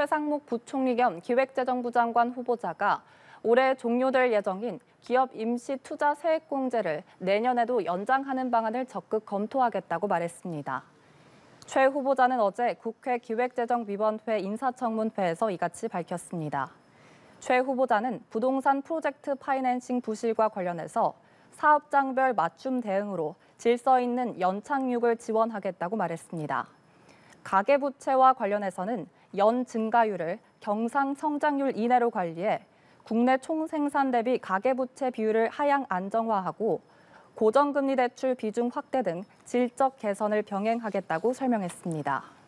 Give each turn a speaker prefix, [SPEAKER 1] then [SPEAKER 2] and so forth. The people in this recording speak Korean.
[SPEAKER 1] 최상목 부총리 겸 기획재정부 장관 후보자가 올해 종료될 예정인 기업 임시 투자 세액공제를 내년에도 연장하는 방안을 적극 검토하겠다고 말했습니다. 최 후보자는 어제 국회 기획재정위원회 인사청문회에서 이같이 밝혔습니다. 최 후보자는 부동산 프로젝트 파이낸싱 부실과 관련해서 사업장별 맞춤 대응으로 질서 있는 연착륙을 지원하겠다고 말했습니다. 가계부채와 관련해서는 연 증가율을 경상 성장률 이내로 관리해 국내 총생산 대비 가계부채 비율을 하향 안정화하고 고정금리 대출 비중 확대 등 질적 개선을 병행하겠다고 설명했습니다.